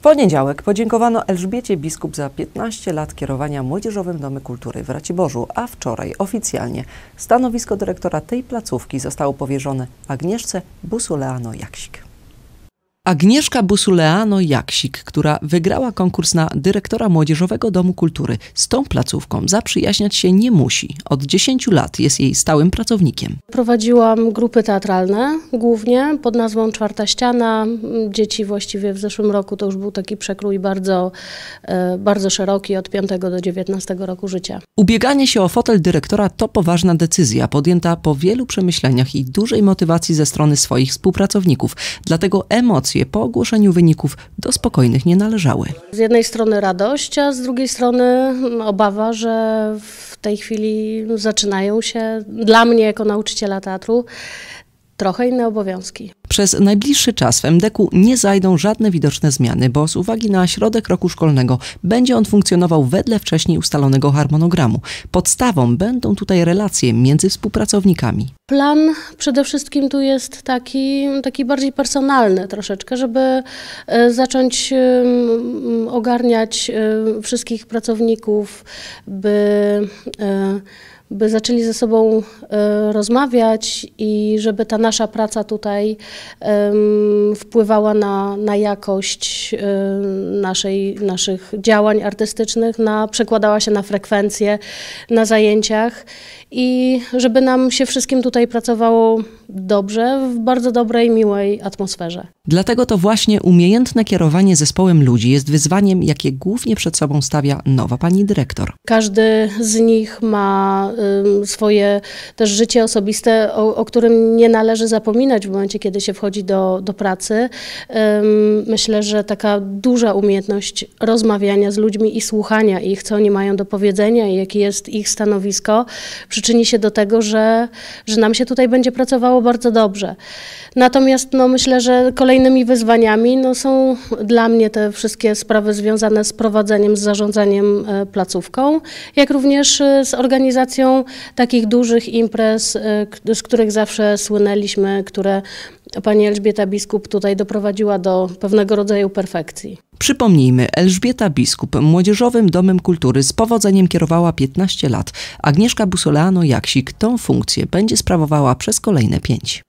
W poniedziałek podziękowano Elżbiecie Biskup za 15 lat kierowania Młodzieżowym Domy Kultury w Raciborzu, a wczoraj oficjalnie stanowisko dyrektora tej placówki zostało powierzone Agnieszce Busuleano-Jaksik. Agnieszka Busuleano-Jaksik, która wygrała konkurs na dyrektora Młodzieżowego Domu Kultury. Z tą placówką zaprzyjaźniać się nie musi. Od 10 lat jest jej stałym pracownikiem. Prowadziłam grupy teatralne głównie pod nazwą Czwarta Ściana. Dzieci właściwie w zeszłym roku to już był taki przekrój bardzo, e, bardzo szeroki od 5 do 19 roku życia. Ubieganie się o fotel dyrektora to poważna decyzja podjęta po wielu przemyśleniach i dużej motywacji ze strony swoich współpracowników. Dlatego emocje Emocje po ogłoszeniu wyników do spokojnych nie należały. Z jednej strony radość, a z drugiej strony mm, obawa, że w tej chwili zaczynają się dla mnie jako nauczyciela teatru trochę inne obowiązki. Przez najbliższy czas w MDK-u nie zajdą żadne widoczne zmiany, bo z uwagi na środek roku szkolnego będzie on funkcjonował wedle wcześniej ustalonego harmonogramu. Podstawą będą tutaj relacje między współpracownikami. Plan przede wszystkim tu jest taki, taki bardziej personalny troszeczkę, żeby e, zacząć ogarniać e, wszystkich pracowników, by e, by zaczęli ze sobą rozmawiać i żeby ta nasza praca tutaj wpływała na, na jakość naszej, naszych działań artystycznych, na, przekładała się na frekwencję, na zajęciach i żeby nam się wszystkim tutaj pracowało dobrze, w bardzo dobrej, miłej atmosferze. Dlatego to właśnie umiejętne kierowanie zespołem ludzi jest wyzwaniem, jakie głównie przed sobą stawia nowa pani dyrektor. Każdy z nich ma swoje też życie osobiste, o, o którym nie należy zapominać w momencie, kiedy się się wchodzi do, do pracy. Myślę, że taka duża umiejętność rozmawiania z ludźmi i słuchania ich, co oni mają do powiedzenia i jakie jest ich stanowisko, przyczyni się do tego, że, że nam się tutaj będzie pracowało bardzo dobrze. Natomiast no, myślę, że kolejnymi wyzwaniami no, są dla mnie te wszystkie sprawy związane z prowadzeniem, z zarządzaniem e, placówką, jak również e, z organizacją takich dużych imprez, e, z których zawsze słynęliśmy, które pani Elżbieta Biskup tutaj doprowadziła do pewnego rodzaju perfekcji. Przypomnijmy, Elżbieta Biskup Młodzieżowym Domem Kultury z powodzeniem kierowała 15 lat. Agnieszka Busolano-Jaksik tą funkcję będzie sprawowała przez kolejne 5.